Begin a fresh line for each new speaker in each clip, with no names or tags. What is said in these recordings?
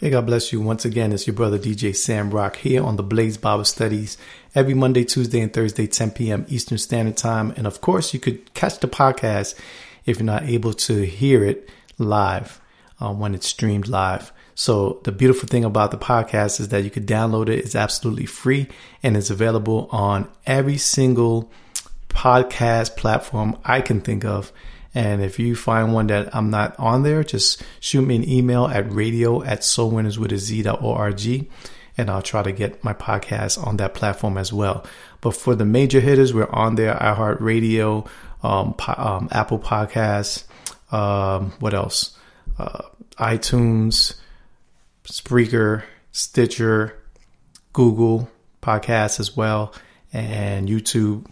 Hey, God bless you. Once again, it's your brother DJ Sam Rock here on the Blaze Bible Studies every Monday, Tuesday, and Thursday, 10 p.m. Eastern Standard Time. And of course, you could catch the podcast if you're not able to hear it live uh, when it's streamed live. So, the beautiful thing about the podcast is that you could download it, it's absolutely free and it's available on every single podcast platform I can think of and if you find one that I'm not on there, just shoot me an email at radio at soulwinnerswithaz.org and I'll try to get my podcast on that platform as well. But for the major hitters, we're on there iHeartRadio, um, po- um, Apple Podcasts, um, what else? Uh, iTunes, Spreaker, Stitcher, Google Podcasts as well, and YouTube,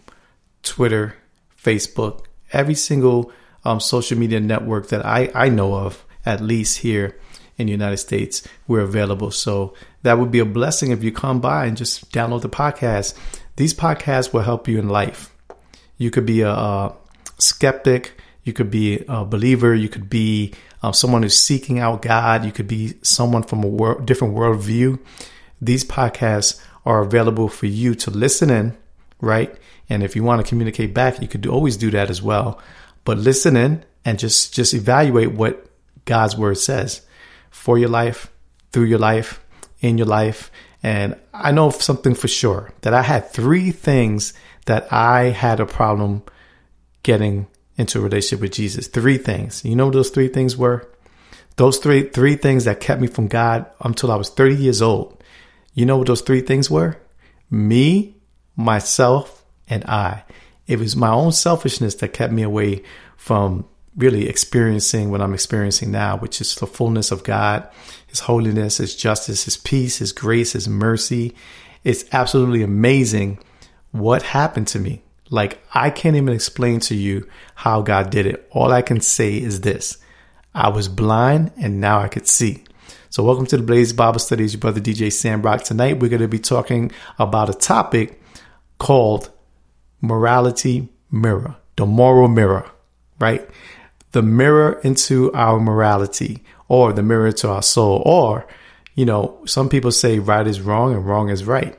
Twitter, Facebook, every single um, social media network that I, I know of, at least here in the United States, we're available. So that would be a blessing if you come by and just download the podcast. These podcasts will help you in life. You could be a, a skeptic, you could be a believer, you could be uh, someone who's seeking out God, you could be someone from a different worldview. These podcasts are available for you to listen in, right? And if you want to communicate back, you could do, always do that as well. But listen in and just just evaluate what God's word says for your life, through your life, in your life. And I know something for sure that I had three things that I had a problem getting into a relationship with Jesus. Three things. You know what those three things were? Those three three things that kept me from God until I was 30 years old. You know what those three things were? Me, myself, and I it was my own selfishness that kept me away from really experiencing what I'm experiencing now, which is the fullness of God, His holiness, His justice, His peace, His grace, His mercy. It's absolutely amazing what happened to me. Like, I can't even explain to you how God did it. All I can say is this I was blind and now I could see. So, welcome to the Blaze Bible Studies, your brother DJ Sam Tonight, we're going to be talking about a topic called morality mirror, the moral mirror, right? The mirror into our morality or the mirror to our soul. Or, you know, some people say right is wrong and wrong is right.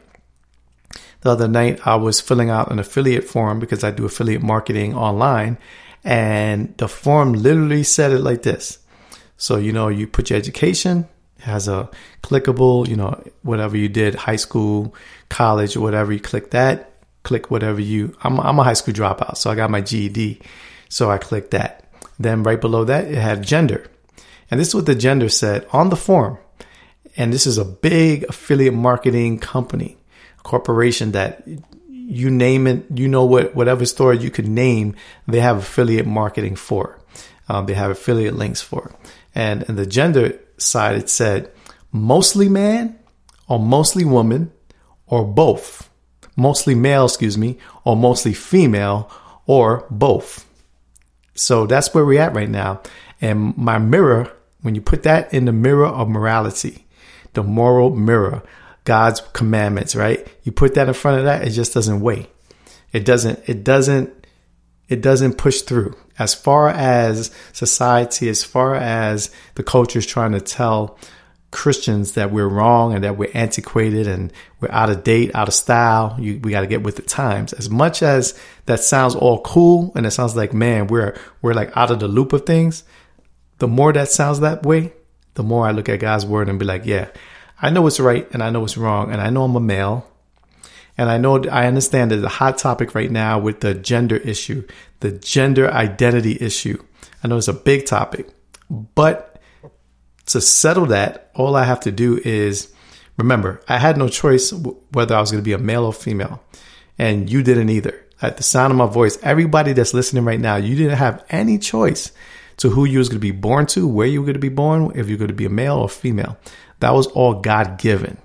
The other night, I was filling out an affiliate form because I do affiliate marketing online. And the form literally said it like this. So, you know, you put your education, has a clickable, you know, whatever you did, high school, college, whatever, you click that click whatever you. I'm, I'm a high school dropout, so I got my GED. So I clicked that. Then right below that, it had gender. And this is what the gender said on the form. And this is a big affiliate marketing company, corporation that you name it, you know what, whatever store you could name, they have affiliate marketing for. Um, they have affiliate links for. And in the gender side, it said mostly man or mostly woman or both mostly male, excuse me, or mostly female, or both. So that's where we're at right now. And my mirror, when you put that in the mirror of morality, the moral mirror, God's commandments, right? You put that in front of that, it just doesn't weigh. It doesn't, it doesn't, it doesn't push through. As far as society, as far as the culture is trying to tell Christians that we're wrong and that we're antiquated and we're out of date, out of style. You, we got to get with the times. As much as that sounds all cool and it sounds like, man, we're we're like out of the loop of things. The more that sounds that way, the more I look at God's word and be like, yeah, I know what's right and I know what's wrong and I know I'm a male. And I know I understand that a hot topic right now with the gender issue, the gender identity issue. I know it's a big topic, but to settle that, all I have to do is remember, I had no choice whether I was going to be a male or female, and you didn't either. At the sound of my voice, everybody that's listening right now, you didn't have any choice to who you was going to be born to, where you were going to be born, if you're going to be a male or female. That was all God given.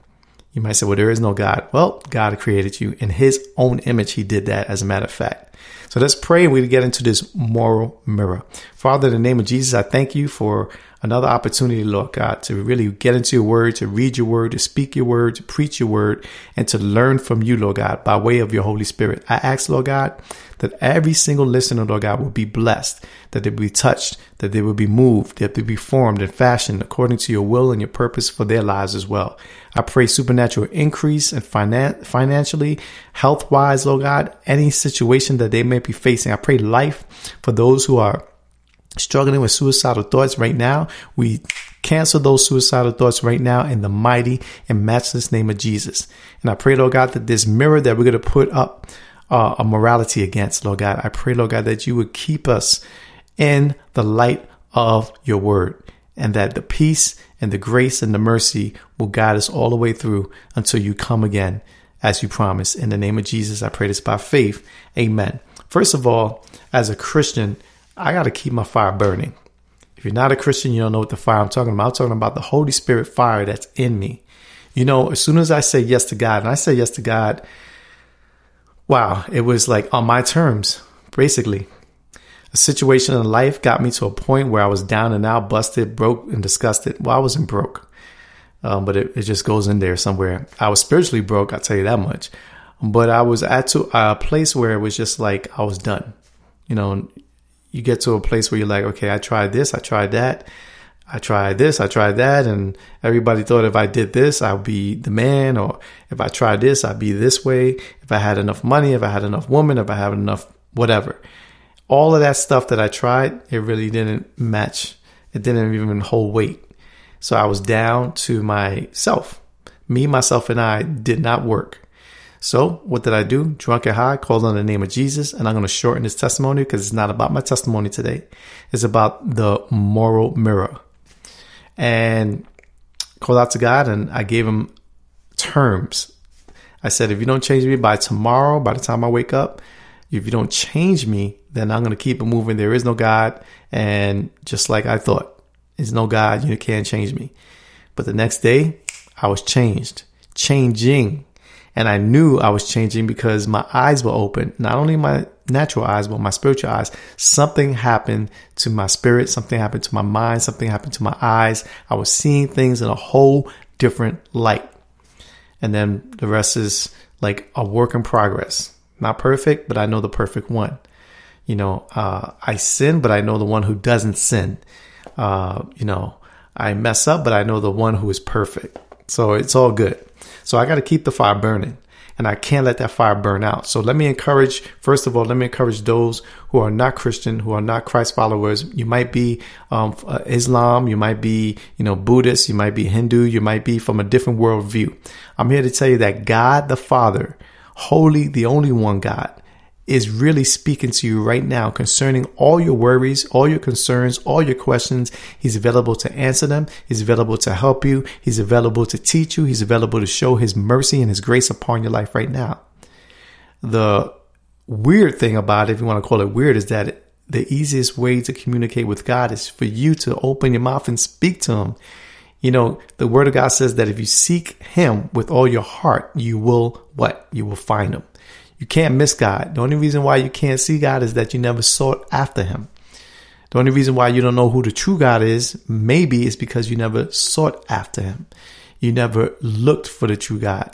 You might say, well, there is no God. Well, God created you in his own image. He did that as a matter of fact. So let's pray we get into this moral mirror. Father, in the name of Jesus, I thank you for another opportunity, Lord God, to really get into your word, to read your word, to speak your word, to preach your word, and to learn from you, Lord God, by way of your Holy Spirit. I ask, Lord God, that every single listener, Lord God, will be blessed, that they will be touched, that they will be moved, that they will be formed and fashioned according to your will and your purpose for their lives as well. I pray supernatural increase and finan- financially, health wise, Lord God, any situation that they may be facing. I pray life for those who are struggling with suicidal thoughts right now, we cancel those suicidal thoughts right now in the mighty and matchless name of Jesus. And I pray, Lord God, that this mirror that we're going to put up uh, a morality against, Lord God, I pray, Lord God, that you would keep us in the light of your word and that the peace and the grace and the mercy will guide us all the way through until you come again as you promised. In the name of Jesus, I pray this by faith. Amen. First of all, as a Christian, I got to keep my fire burning. If you're not a Christian, you don't know what the fire I'm talking about. I'm talking about the Holy Spirit fire that's in me. You know, as soon as I say yes to God, and I say yes to God, wow, it was like on my terms, basically. A situation in life got me to a point where I was down and out, busted, broke, and disgusted. Well, I wasn't broke, um, but it, it just goes in there somewhere. I was spiritually broke, I'll tell you that much. But I was at to a place where it was just like I was done. You know, you get to a place where you're like, okay, I tried this, I tried that, I tried this, I tried that, and everybody thought if I did this, I'd be the man, or if I tried this, I'd be this way. If I had enough money, if I had enough women, if I had enough whatever, all of that stuff that I tried, it really didn't match. It didn't even hold weight. So I was down to myself. Me, myself, and I did not work. So, what did I do? Drunk and high, called on the name of Jesus, and I'm going to shorten this testimony because it's not about my testimony today. It's about the moral mirror. And called out to God, and I gave him terms. I said, if you don't change me by tomorrow, by the time I wake up, if you don't change me, then I'm going to keep it moving. There is no God. And just like I thought, there's no God. You can't change me. But the next day, I was changed. Changing and I knew I was changing because my eyes were open, not only my natural eyes, but my spiritual eyes. Something happened to my spirit, something happened to my mind, something happened to my eyes. I was seeing things in a whole different light. And then the rest is like a work in progress. Not perfect, but I know the perfect one. You know, uh, I sin, but I know the one who doesn't sin. Uh, you know, I mess up, but I know the one who is perfect. So it's all good. So I got to keep the fire burning and I can't let that fire burn out. So let me encourage, first of all, let me encourage those who are not Christian, who are not Christ followers. You might be um, uh, Islam, you might be, you know, Buddhist, you might be Hindu, you might be from a different worldview. I'm here to tell you that God the Father, holy, the only one God, is really speaking to you right now concerning all your worries, all your concerns, all your questions. He's available to answer them. He's available to help you. He's available to teach you. He's available to show his mercy and his grace upon your life right now. The weird thing about it, if you want to call it weird, is that the easiest way to communicate with God is for you to open your mouth and speak to him. You know, the word of God says that if you seek him with all your heart, you will what? You will find him. You can't miss God. The only reason why you can't see God is that you never sought after Him. The only reason why you don't know who the true God is, maybe, is because you never sought after Him. You never looked for the true God.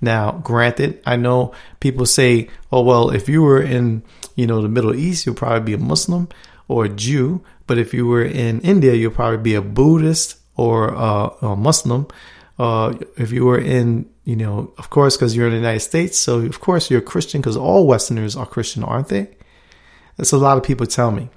Now, granted, I know people say, "Oh well, if you were in, you know, the Middle East, you'll probably be a Muslim or a Jew, but if you were in India, you'll probably be a Buddhist or a, a Muslim." uh, if you were in, you know, of course, because you're in the United States, so of course you're a Christian, because all Westerners are Christian, aren't they? That's a lot of people tell me.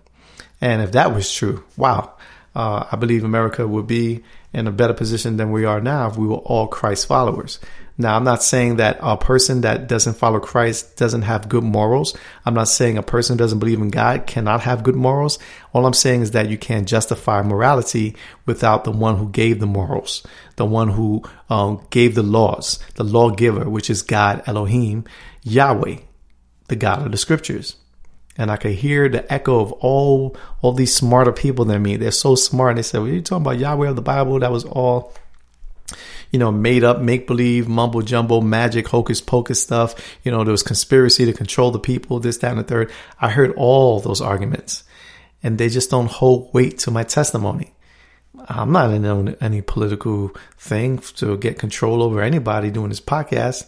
And if that was true, wow, uh, I believe America would be in a better position than we are now if we were all Christ followers. Now, I'm not saying that a person that doesn't follow Christ doesn't have good morals. I'm not saying a person who doesn't believe in God cannot have good morals. All I'm saying is that you can't justify morality without the one who gave the morals, the one who um, gave the laws, the lawgiver, which is God, Elohim, Yahweh, the God of the scriptures and I could hear the echo of all all these smarter people than me. They're so smart. And they said, "Well, you talking about Yahweh of the Bible? That was all you know, made up, make believe, mumbo jumbo, magic, hocus pocus stuff. You know, there was conspiracy to control the people, this, that, and the third. I heard all those arguments and they just don't hold weight to my testimony. I'm not in any political thing to get control over anybody doing this podcast.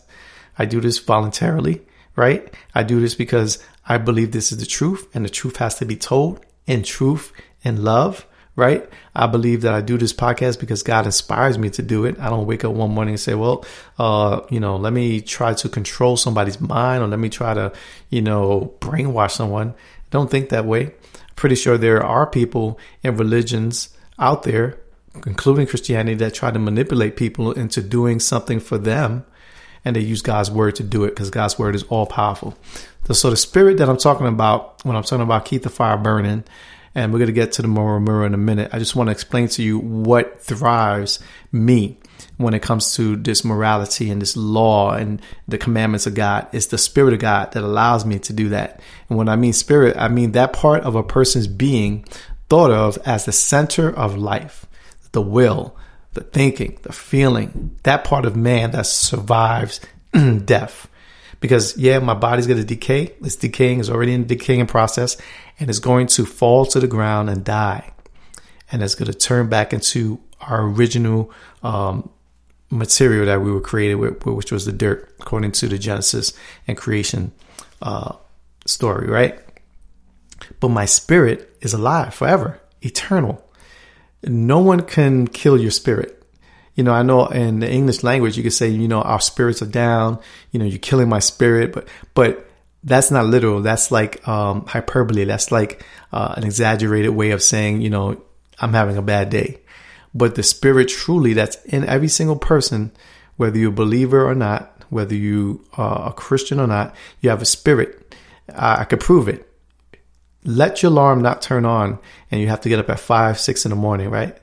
I do this voluntarily, right? I do this because I believe this is the truth and the truth has to be told in truth and love right? I believe that I do this podcast because God inspires me to do it. I don't wake up one morning and say, well, uh, you know, let me try to control somebody's mind or let me try to, you know, brainwash someone. I don't think that way. pretty sure there are people and religions out there, including Christianity, that try to manipulate people into doing something for them. And they use God's word to do it because God's word is all powerful. So the spirit that I'm talking about when I'm talking about keep the fire burning and we're going to get to the Murumuru in a minute. I just want to explain to you what thrives me when it comes to this morality and this law and the commandments of God. It's the Spirit of God that allows me to do that. And when I mean spirit, I mean that part of a person's being thought of as the center of life, the will, the thinking, the feeling, that part of man that survives death because yeah, my body's going to decay. It's decaying. It's already in the decaying process and it's going to fall to the ground and die. And it's going to turn back into our original, um, material that we were created with, which was the dirt, according to the Genesis and creation, uh, story, right? But my spirit is alive forever, eternal. No one can kill your spirit. You know, I know in the English language you could say, you know, our spirits are down, you know, you're killing my spirit, but but that's not literal. That's like um, hyperbole. That's like uh, an exaggerated way of saying, you know, I'm having a bad day. But the spirit truly that's in every single person, whether you're a believer or not, whether you are uh, a Christian or not, you have a spirit. I, I could prove it. Let your alarm not turn on and you have to get up at five, six in the morning, right?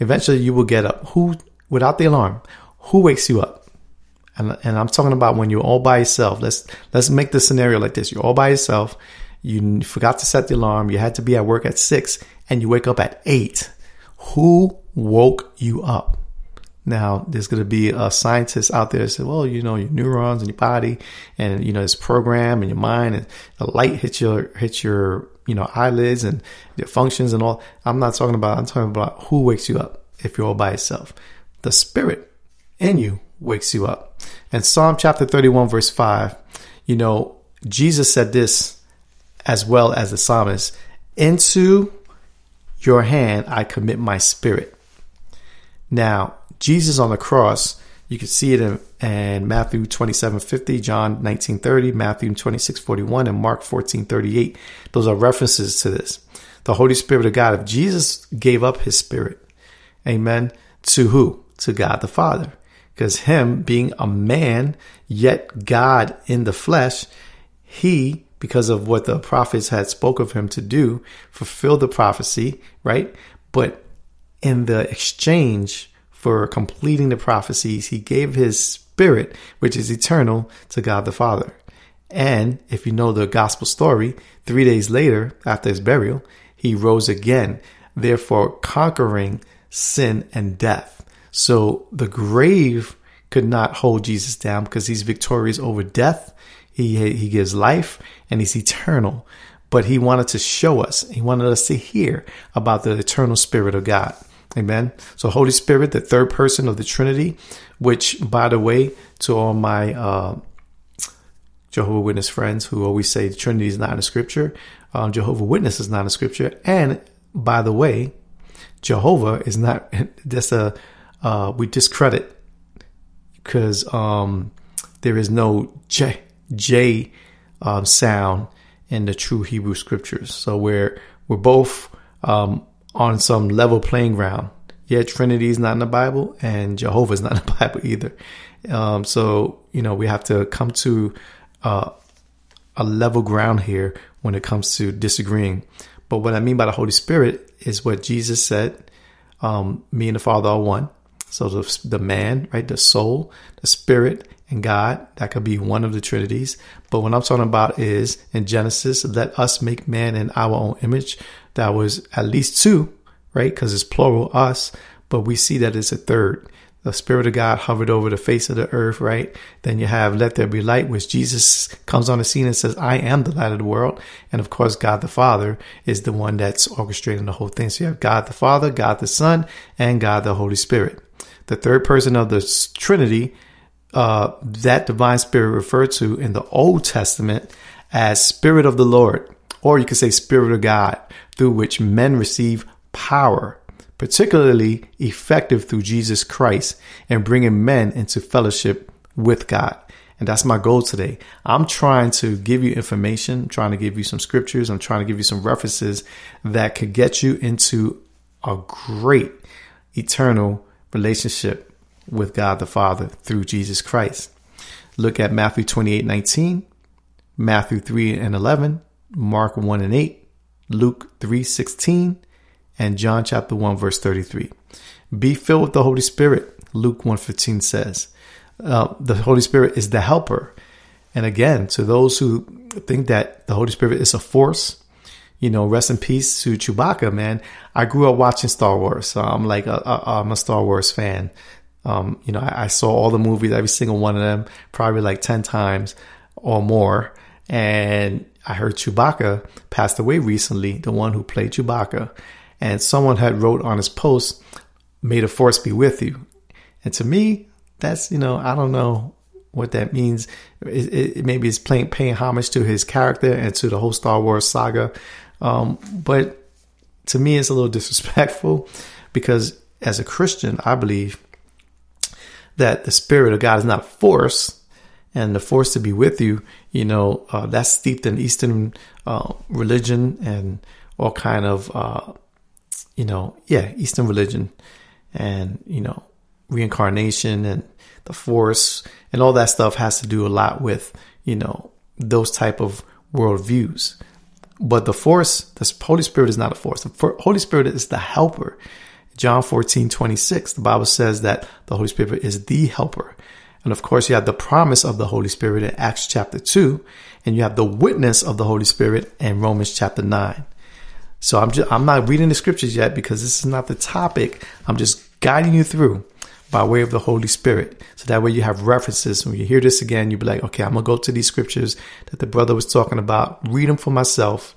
Eventually you will get up. Who without the alarm. Who wakes you up? And, and I'm talking about when you're all by yourself. Let's let's make the scenario like this: you're all by yourself. You forgot to set the alarm. You had to be at work at six, and you wake up at eight. Who woke you up? Now, there's going to be a scientist out there that says, well, you know, your neurons and your body and, you know, this program and your mind and the light hits your, hits your, you know, eyelids and your functions and all. I'm not talking about, I'm talking about who wakes you up if you're all by yourself the Spirit in you wakes you up. And Psalm chapter 31, verse 5, you know, Jesus said this as well as the psalmist Into your hand I commit my spirit. Now, Jesus on the cross, you can see it in, in Matthew 27 50, John 19 30, Matthew 26 41, and Mark 14 38. Those are references to this. The Holy Spirit of God. If Jesus gave up his spirit, amen, to who? to God the Father. Because him being a man, yet God in the flesh, he, because of what the prophets had spoke of him to do, fulfilled the prophecy, right? But in the exchange for completing the prophecies, he gave his spirit, which is eternal, to God the Father. And if you know the gospel story, three days later, after his burial, he rose again, therefore conquering sin and death. So the grave could not hold Jesus down because he's victorious over death. He, he gives life and he's eternal. But he wanted to show us, he wanted us to hear about the eternal spirit of God. Amen. So Holy Spirit, the third person of the Trinity, which by the way, to all my uh, Jehovah Witness friends who always say the Trinity is not in the Scripture, um, Jehovah Witness is not in Scripture, and by the way, Jehovah is not. That's a uh, we discredit because um, there is no J, J um, sound in the true Hebrew scriptures. So we're, we're both um, on some level playing ground. Yeah, Trinity is not in the Bible, and Jehovah is not in the Bible either. Um, so, you know, we have to come to uh, a level ground here when it comes to disagreeing. But what I mean by the Holy Spirit is what Jesus said um, Me and the Father are one. So the, the man, right, the soul, the spirit, and God, that could be one of the trinities. But what I'm talking about is in Genesis, let us make man in our own image. That was at least two, right? Because it's plural us, but we see that it's a third. The Spirit of God hovered over the face of the earth, right? Then you have let there be light, which Jesus comes on the scene and says, I am the light of the world. And of course, God the Father is the one that's orchestrating the whole thing. So you have God the Father, God the Son, and God the Holy Spirit the third person of the Trinity, uh, that divine spirit referred to in the Old Testament as Spirit of the Lord, or you could say Spirit of God, through which men receive power, particularly effective through Jesus Christ and bringing men into fellowship with God. And that's my goal today. I'm trying to give you information, I'm trying to give you some scriptures, I'm trying to give you some references that could get you into a great eternal relationship with God the Father through Jesus Christ. Look at Matthew 28 19, Matthew 3 and 11, Mark 1 and 8, Luke 3 16, and John chapter 1 verse 33. Be filled with the Holy Spirit, Luke 1 15 says. Uh, the Holy Spirit is the helper. And again, to those who think that the Holy Spirit is a force, you know, rest in peace to Chewbacca, man. I grew up watching Star Wars, so I'm like a, a, I'm a Star Wars fan. Um, you know, I, I, saw all the movies, every single one of them, probably like ten times or more. And I heard Chewbacca passed away recently, the one who played Chewbacca, and someone had wrote on his post, "May the Force be with you." And to me, that's you know, I don't know what that means. It, it, maybe it's playing, paying homage to his character and to the whole Star Wars saga. Um, but to me, it's a little disrespectful because as a Christian, I believe that the Spirit of God is not force and the force to be with you. You know, uh, that's steeped in Eastern uh, religion and all kind of, uh, you know, yeah, Eastern religion and, you know, reincarnation and the force and all that stuff has to do a lot with, you know, those type of worldviews. But the force, this Holy Spirit is not a force. The Holy Spirit is the helper. John 14, 26, the Bible says that the Holy Spirit is the helper. And of course, you have the promise of the Holy Spirit in Acts chapter 2, and you have the witness of the Holy Spirit in Romans chapter 9. So I'm just, I'm not reading the scriptures yet because this is not the topic. I'm just guiding you through by way of the Holy Spirit. So that way you have references. When you hear this again, you'll be like, okay, I'm going to go to these scriptures that the brother was talking about, read them for myself.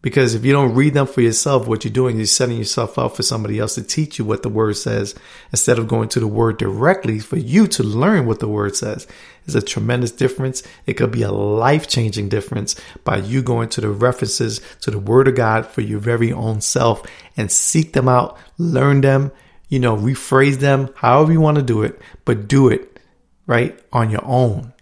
Because if you don't read them for yourself, what you're doing is setting yourself up for somebody else to teach you what the word says instead of going to the word directly for you to learn what the word says. It's a tremendous difference. It could be a life changing difference by you going to the references to the word of God for your very own self and seek them out, learn them, you know, rephrase them however you want to do it, but do it right on your own.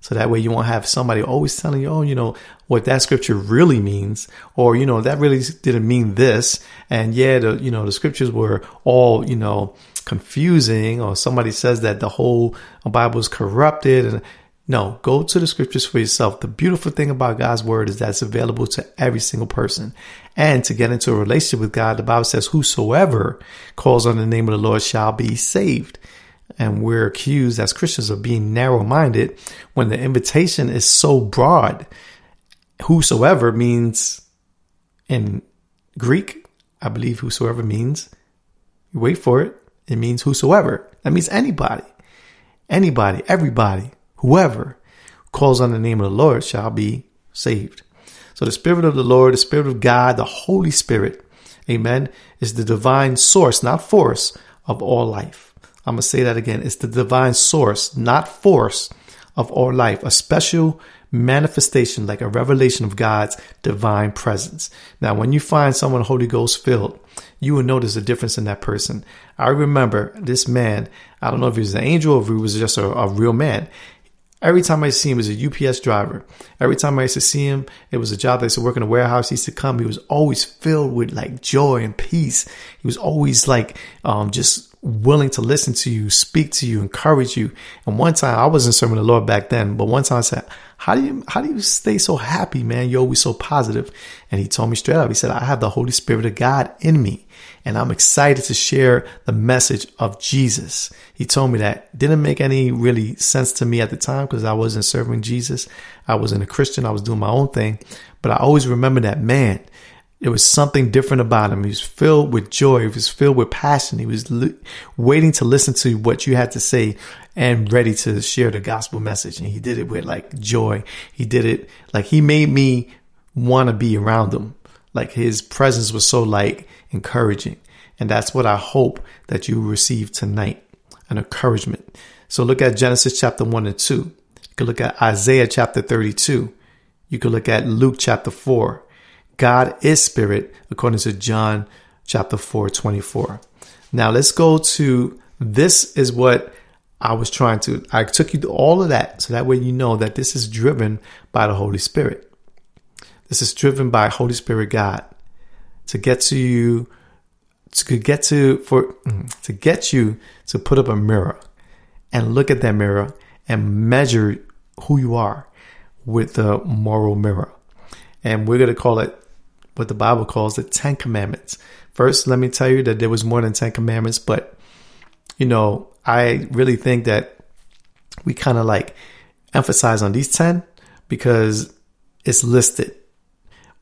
So that way you won't have somebody always telling you, oh, you know, what that scripture really means, or, you know, that really didn't mean this. And yeah, the, you know, the scriptures were all, you know, confusing, or somebody says that the whole Bible is corrupted. And no, go to the scriptures for yourself. The beautiful thing about God's word is that it's available to every single person and to get into a relationship with God, the Bible says, Whosoever calls on the name of the Lord shall be saved. And we're accused as Christians of being narrow minded when the invitation is so broad. Whosoever means in Greek, I believe whosoever means, wait for it, it means whosoever. That means anybody, anybody, everybody, whoever calls on the name of the Lord shall be saved. So the Spirit of the Lord, the Spirit of God, the Holy Spirit, amen, is the divine source, not force, of all life. I'm going to say that again. It's the divine source, not force, of all life, a special manifestation, like a revelation of God's divine presence. Now, when you find someone Holy Ghost filled, you will notice a difference in that person. I remember this man, I don't know if he was an angel or if he was just a, a real man. Every time I see him, as a UPS driver. Every time I used to see him, it was a job. I used to work in a warehouse. He used to come. He was always filled with like joy and peace. He was always like um, just willing to listen to you, speak to you, encourage you. And one time I wasn't serving the Lord back then, but one time I said, "How do you how do you stay so happy, man? You're always so positive." And he told me straight up. He said, "I have the Holy Spirit of God in me." and I'm excited to share the message of Jesus. He told me that didn't make any really sense to me at the time because I wasn't serving Jesus. I wasn't a Christian. I was doing my own thing, but I always remember that man. It was something different about him. He was filled with joy. He was filled with passion. He was li- waiting to listen to what you had to say and ready to share the gospel message. And he did it with like joy. He did it like he made me want to be around him. Like his presence was so like encouraging. And that's what I hope that you receive tonight an encouragement. So look at Genesis chapter 1 and 2. You can look at Isaiah chapter 32. You can look at Luke chapter 4. God is spirit, according to John chapter 4, 24. Now let's go to this is what I was trying to. I took you to all of that so that way you know that this is driven by the Holy Spirit. This is driven by Holy Spirit God to get to you to get to for mm, to get you to put up a mirror and look at that mirror and measure who you are with the moral mirror. And we're going to call it what the Bible calls the 10 commandments. First, let me tell you that there was more than 10 commandments, but you know, I really think that we kind of like emphasize on these 10 because it's listed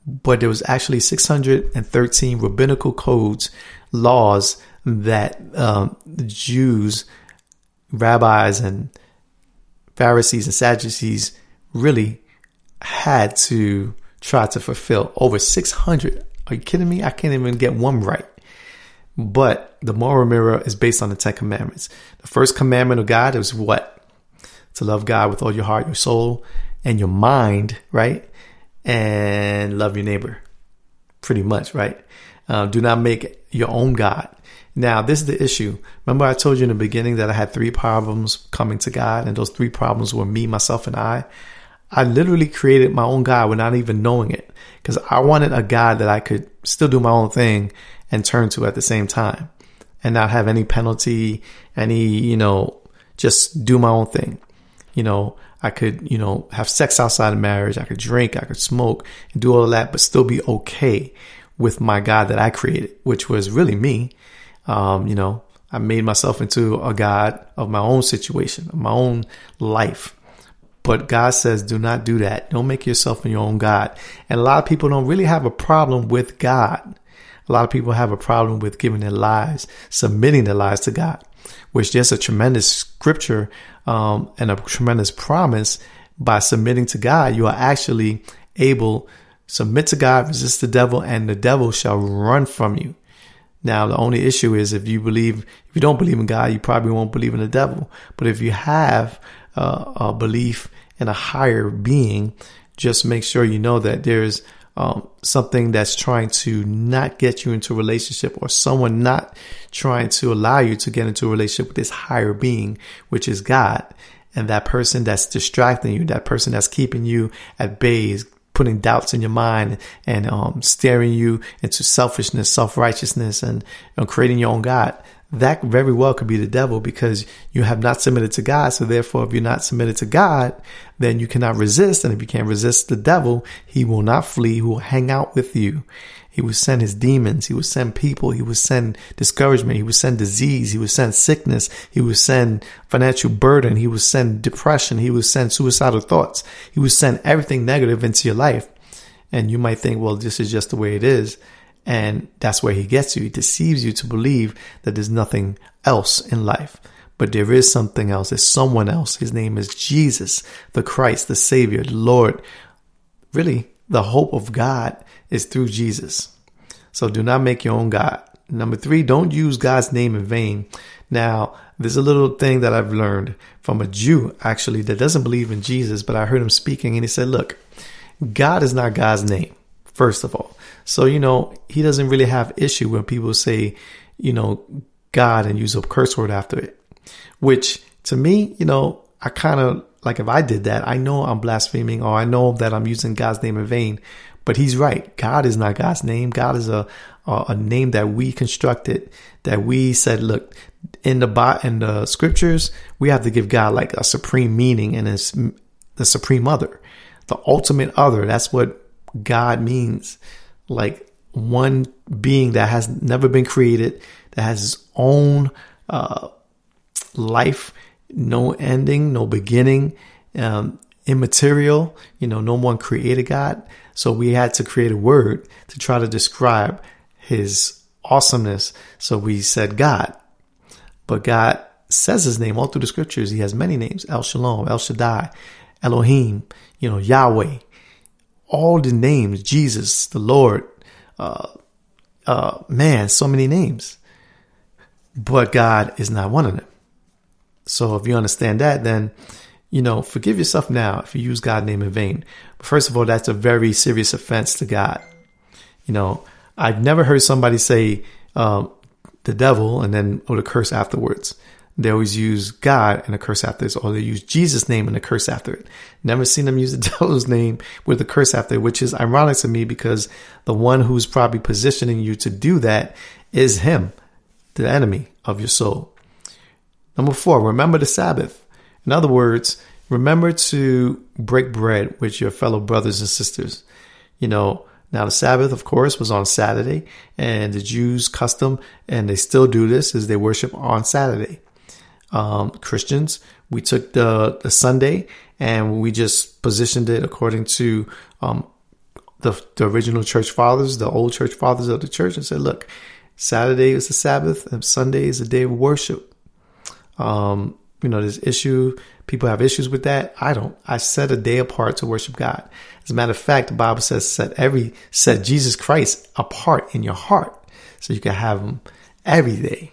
but there was actually 613 rabbinical codes, laws that um, Jews, rabbis, and Pharisees and Sadducees really had to try to fulfill. Over 600. Are you kidding me? I can't even get one right. But the moral mirror is based on the Ten Commandments. The first commandment of God is what? To love God with all your heart, your soul, and your mind, right? and love your neighbor. Pretty much, right? Uh, do not make your own God. Now, this is the issue. Remember, I told you in the beginning that I had three problems coming to God, and those three problems were me, myself, and I. I literally created my own God without even knowing it because I wanted a God that I could still do my own thing and turn to at the same time and not have any penalty, any, you know, just do my own thing. You know, I could, you know, have sex outside of marriage. I could drink, I could smoke and do all of that, but still be okay with my God that I created, which was really me. Um, you know, I made myself into a God of my own situation, of my own life. But God says, do not do that. Don't make yourself your own God. And a lot of people don't really have a problem with God. A lot of people have a problem with giving their lives, submitting their lives to God which there's a tremendous scripture um, and a tremendous promise by submitting to God, you are actually able submit to God, resist the devil, and the devil shall run from you. Now, the only issue is if you believe, if you don't believe in God, you probably won't believe in the devil. But if you have uh, a belief in a higher being, just make sure you know that there's um, something that's trying to not get you into a relationship or someone not trying to allow you to get into a relationship with this higher being, which is God. And that person that's distracting you, that person that's keeping you at bay is putting doubts in your mind and um, steering you into selfishness, self righteousness, and, and creating your own God that very well could be the devil because you have not submitted to God. So therefore, if you're not submitted to God, then you cannot resist. And if you can't resist the devil, he will not flee. He will hang out with you. He will send his demons. He will send people. He will send discouragement. He will send disease. He will send sickness. He will send financial burden. He will send depression. He will send suicidal thoughts. He will send everything negative into your life. And you might think, well, this is just the way it is. And that's where he gets you. He deceives you to believe that there's nothing else in life. But there is something else. There's someone else. His name is Jesus, the Christ, the Savior, the Lord. Really, the hope of God is through Jesus. So do not make your own God. Number three, don't use God's name in vain. Now, there's a little thing that I've learned from a Jew actually that doesn't believe in Jesus, but I heard him speaking and he said, Look, God is not God's name, first of all. So, you know, he doesn't really have issue when people say, you know, God and use a curse word after it, which to me, you know, I kind of like if I did that, I know I'm blaspheming or I know that I'm using God's name in vain. But he's right. God is not God's name. God is a, a, a name that we constructed, that we said, look, in the bot in the scriptures, we have to give God like a supreme meaning and it's the supreme other, the ultimate other. That's what God means like one being that has never been created, that has his own uh, life, no ending, no beginning, um, immaterial, you know, no one created God. So we had to create a word to try to describe his awesomeness. So we said God, but God says his name all through the scriptures. He has many names El Shalom, El Shaddai, Elohim, you know, Yahweh all the names Jesus, the Lord, uh, uh, man, so many names. But God is not one of them. So if you understand that, then you know, forgive yourself now if you use God's name in vain. But first of all, that's a very serious offense to God. You know, I've never heard somebody say uh, the devil and then or the curse afterwards they always use God and a curse after it, or they use Jesus' name and a curse after it. Never seen them use the devil's name with a curse after it, which is ironic to me because the one who's probably positioning you to do that is him, the enemy of your soul. Number four, remember the Sabbath. In other words, remember to break bread with your fellow brothers and sisters. You know, now, the Sabbath, of course, was on Saturday, and the Jews' custom, and they still do this, is they worship on Saturday um, Christians. We took the, the Sunday and we just positioned it according to um, the, the original church fathers, the old church fathers of the church, and said, look, Saturday is the Sabbath and Sunday is a day of worship. Um, you know, this issue, people have issues with that. I don't. I set a day apart to worship God. As a matter of fact, the Bible says set every, set Jesus Christ apart in your heart so you can have him every day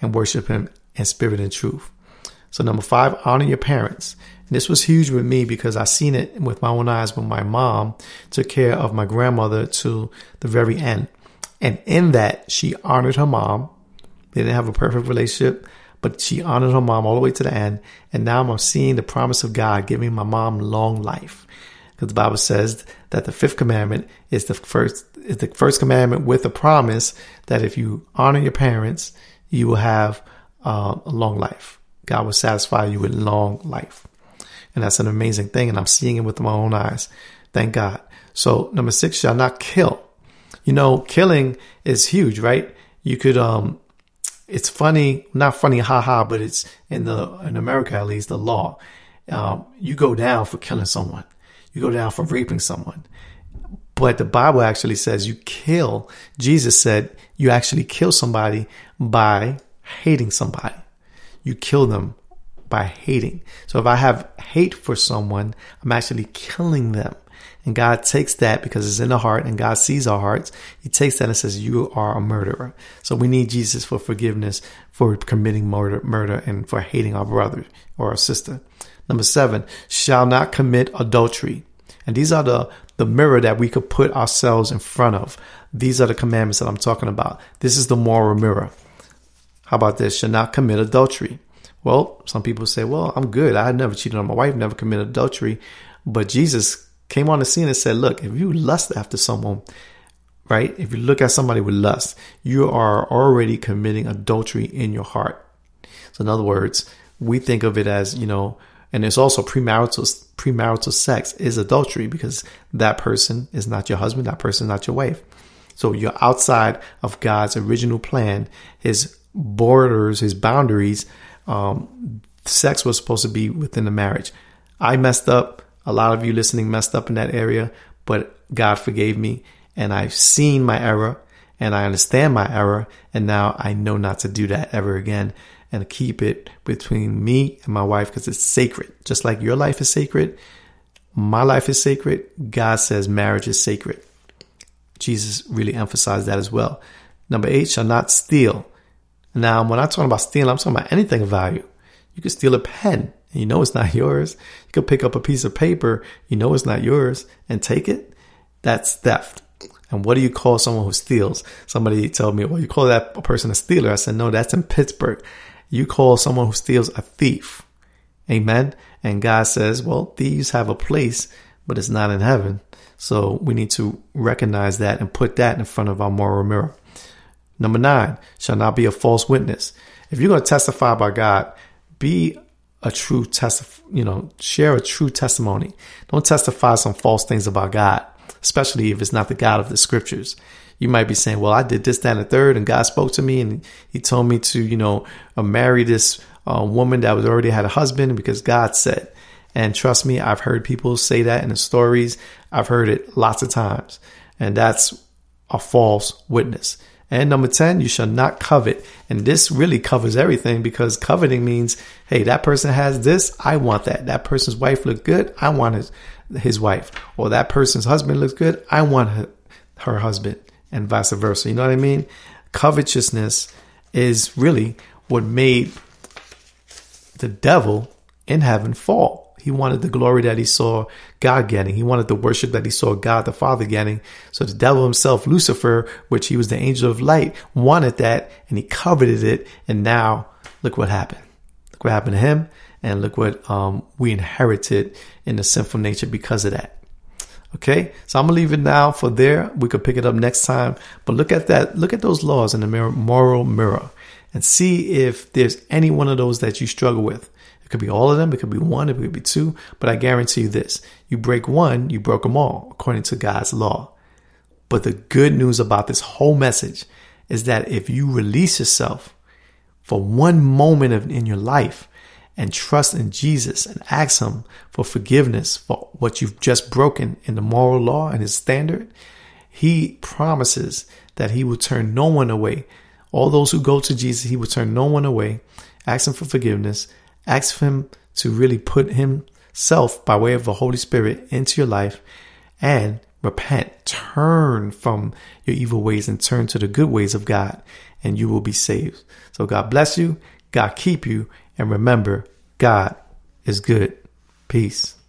and worship him and spirit and truth. So number five, honor your parents. And this was huge with me because I seen it with my own eyes when my mom took care of my grandmother to the very end. And in that, she honored her mom. They didn't have a perfect relationship, but she honored her mom all the way to the end. And now I'm seeing the promise of God giving my mom long life. Because the Bible says that the fifth commandment is the first is the first commandment with a promise that if you honor your parents, you will have uh, long life. God will satisfy you with long life. And that's an amazing thing. And I'm seeing it with my own eyes. Thank God. So number six, shall not kill. You know, killing is huge, right? You could, um, it's funny, not funny, haha, but it's in the, in America, at least the law. Um, you go down for killing someone. You go down for raping someone. But the Bible actually says you kill. Jesus said you actually kill somebody by hating somebody. You kill them by hating. So if I have hate for someone, I'm actually killing them. And God takes that because it's in the heart and God sees our hearts. He takes that and says, You are a murderer. So we need Jesus for forgiveness for committing murder, murder and for hating our brother or our sister. Number seven, shall not commit adultery. And these are the, the mirror that we could put ourselves in front of. These are the commandments that I'm talking about. This is the moral mirror. How about this? Should not commit adultery. Well, some people say, well, I'm good. I never cheated on my wife, never committed adultery. But Jesus came on the scene and said, look, if you lust after someone, right? If you look at somebody with lust, you are already committing adultery in your heart. So in other words, we think of it as, you know, and it's also premarital premarital sex is adultery because that person is not your husband, that person is not your wife. So you're outside of God's original plan, his borders, his boundaries. Um, sex was supposed to be within the marriage. I messed up. A lot of you listening messed up in that area, but God forgave me, and I've seen my error, and I understand my error, and now I know not to do that ever again, and keep it between me and my wife because it's sacred. Just like your life is sacred, my life is sacred. God says marriage is sacred. Jesus really emphasized that as well. Number eight, shall not steal. Now, when I'm talking about stealing, I'm talking about anything of value. You could steal a pen, and you know it's not yours. You could pick up a piece of paper, you know it's not yours, and take it. That's theft. And what do you call someone who steals? Somebody told me, well, you call that person a stealer. I said, no, that's in Pittsburgh. You call someone who steals a thief. Amen. And God says, well, thieves have a place, but it's not in heaven. So we need to recognize that and put that in front of our moral mirror. Number nine, shall not be a false witness. If you're going to testify by God, be a true test, you know, share a true testimony. Don't testify some false things about God, especially if it's not the God of the scriptures. You might be saying, well, I did this, that, and the third, and God spoke to me and he told me to, you know, uh, marry this uh, woman that was already had a husband because God said. And trust me, I've heard people say that in the stories. I've heard it lots of times. And that's a false witness. And number 10, you shall not covet. And this really covers everything because coveting means, hey, that person has this, I want that. That person's wife looked good, I want his, his wife. Or that person's husband looks good, I want her, her husband, and vice versa. You know what I mean? Covetousness is really what made the devil in heaven fall. He wanted the glory that he saw God getting. He wanted the worship that he saw God the Father getting. So the devil himself, Lucifer, which he was the angel of light, wanted that and he coveted it. And now look what happened. Look what happened to him. And look what um, we inherited in the sinful nature because of that. Okay, so I'm gonna leave it now for there. We could pick it up next time. But look at that, look at those laws in the mirror, moral mirror and see if there's any one of those that you struggle with could be all of them, it could be one, it could be two, but I guarantee you this you break one, you broke them all, according to God's law. But the good news about this whole message is that if you release yourself for one moment of, in your life and trust in Jesus and ask Him for forgiveness for what you've just broken in the moral law and His standard, He promises that He will turn no one away. All those who go to Jesus, He will turn no one away. Ask Him for forgiveness Ask Him to really put Himself by way of the Holy Spirit into your life and repent. Turn from your evil ways and turn to the good ways of God, and you will be saved. So, God bless you. God keep you. And remember, God is good. Peace.